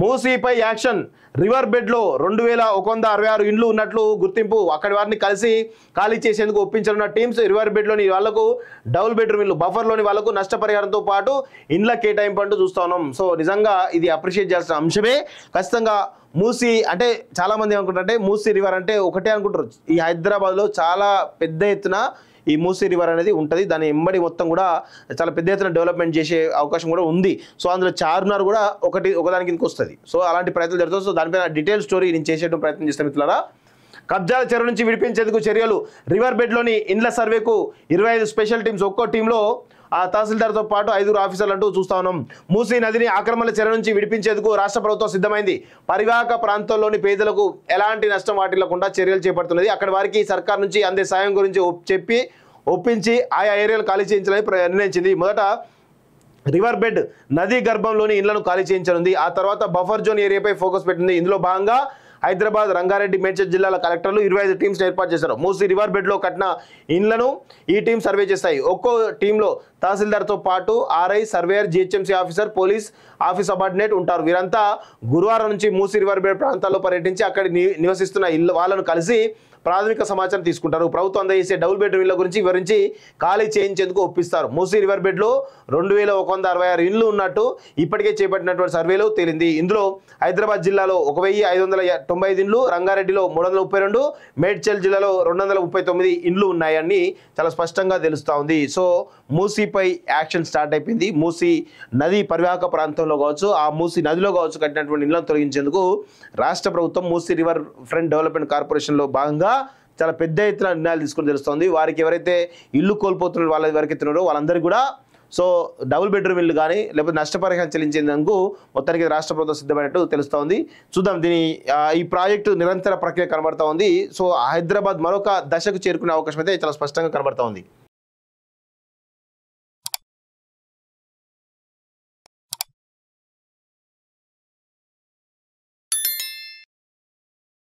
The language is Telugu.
మూసీపై యాక్షన్ రివర్ బెడ్లో రెండు వేల ఒక వంద అరవై ఆరు ఇండ్లు ఉన్నట్లు గుర్తింపు అక్కడి వారిని కలిసి ఖాళీ చేసేందుకు ఒప్పించనున్న టీమ్స్ రివర్ బెడ్లోని వాళ్లకు డబుల్ బెడ్రూమ్ ఇల్లు బఫర్లోని వాళ్లకు నష్టపరిహారంతో పాటు ఇండ్ల కేటాయింపు అంటూ చూస్తా ఉన్నాం సో నిజంగా ఇది అప్రిషియేట్ చేయాల్సిన అంశమే ఖచ్చితంగా మూసీ అంటే చాలామంది ఏమనుకుంటారంటే మూసీ రివర్ అంటే ఒకటే అనుకుంటారు ఈ హైదరాబాద్లో చాలా పెద్ద ఎత్తున ఈ మూసీ రివర్ అనేది ఉంటుంది దాని ఎంబడి మొత్తం కూడా చాలా పెద్ద ఎత్తున డెవలప్మెంట్ చేసే అవకాశం కూడా ఉంది సో అందులో చార్మినార్ కూడా ఒకటి ఒకదానికి కిందకి వస్తుంది సో అలాంటి ప్రయత్నం జరుగుతుంది సో దానిపైన డీటెయిల్ స్టోరీ నేను చేసేయడం ప్రయత్నం చేస్తాను మిత్రులారా కబ్జాల చెరువు నుంచి విడిపించేందుకు చర్యలు రివర్ బెడ్లోని ఇండ్ల సర్వేకు ఇరవై స్పెషల్ టీమ్స్ ఒక్కో టీంలో ఆ తహసీల్దార్తో పాటు ఐదుగురు ఆఫీసర్లు అంటూ చూస్తా ఉన్నాం మూసీ నదిని ఆక్రమణ చర్య నుంచి విడిపించేందుకు రాష్ట్ర ప్రభుత్వం సిద్ధమైంది పరివాహక ప్రాంతంలోని పేదలకు ఎలాంటి నష్టం వాటిల్లకుండా చర్యలు చేపడుతున్నది అక్కడ వారికి సర్కార్ నుంచి అందే సాయం గురించి చెప్పి ఒప్పించి ఆయా ఏరియాలు ఖాళీ చేయించాలని నిర్ణయించింది మొదట రివర్ బెడ్ నదీ గర్భంలోని ఇళ్లను ఖాళీ చేయించనుంది ఆ తర్వాత బఫర్ జోన్ ఏరియాపై ఫోకస్ పెట్టింది ఇందులో భాగంగా హైదరాబాద్ రంగారెడ్డి మేడ్చల్ జిల్లాల కలెక్టర్లు ఇరవై ఐదు టీమ్స్ ఏర్పాటు చేశారు మూసీ రివర్ బెడ్లో కట్టిన ఇండ్లను ఈ టీం సర్వే చేస్తాయి ఒక్కో టీంలో తహసీల్దార్తో పాటు RI surveyor GHMC officer police office subordinate ఉంటారు వీరంతా గురువారం నుంచి మూసి రివర్ బెడ్ ప్రాంతాల్లో పర్యటించి అక్కడ నివసిస్తున్న ఇల్లు వాళ్ళను కలిసి ప్రాథమిక సమాచారం తీసుకుంటారు ప్రభుత్వం అందజేసే డబుల్ బెడ్రూమ్ ఇళ్ల గురించి వివరించి ఖాళీ చేయించేందుకు ఒప్పిస్తారు మూసీ రివర్ బెడ్లో రెండు వేల ఒక వంద అరవై ఆరు ఇండ్లు ఉన్నట్టు ఇప్పటికే చేపట్టినటువంటి సర్వేలో తేలింది ఇందులో హైదరాబాద్ జిల్లాలో ఒక వెయ్యి ఐదు వందల తొంభై ఐదు ఇండ్లు రంగారెడ్డిలో మూడు వందల ముప్పై రెండు మేడ్చల్ జిల్లాలో రెండు వందల ముప్పై తొమ్మిది ఇండ్లు ఉన్నాయని చాలా స్పష్టంగా తెలుస్తూ ఉంది సో మూసీపై యాక్షన్ స్టార్ట్ అయిపోయింది మూసీ నది పరివాహక ప్రాంతంలో కావచ్చు ఆ మూసీ నదిలో కావచ్చు కట్టినటువంటి ఇండ్లను తొలగించేందుకు రాష్ట్ర ప్రభుత్వం మూసీ రివర్ ఫ్రంట్ డెవలప్మెంట్ కార్పొరేషన్లో భాగంగా కూడా చాలా పెద్ద ఎత్తున నిర్ణయాలు తీసుకుని తెలుస్తుంది వారికి ఎవరైతే ఇల్లు కోల్పోతున్న వాళ్ళ ఎవరికి తిన్నారో వాళ్ళందరికీ కూడా సో డబుల్ బెడ్రూమ్ ఇల్లు కానీ లేకపోతే నష్టపరిహారం చెల్లించేందుకు మొత్తానికి రాష్ట్ర ప్రభుత్వం సిద్ధమైనట్టు తెలుస్తోంది చూద్దాం దీని ఈ ప్రాజెక్టు నిరంతర ప్రక్రియ కనబడుతూ ఉంది సో హైదరాబాద్ మరొక దశకు చేరుకునే అవకాశం అయితే చాలా స్పష్టంగా కనబడుతూ ఉంది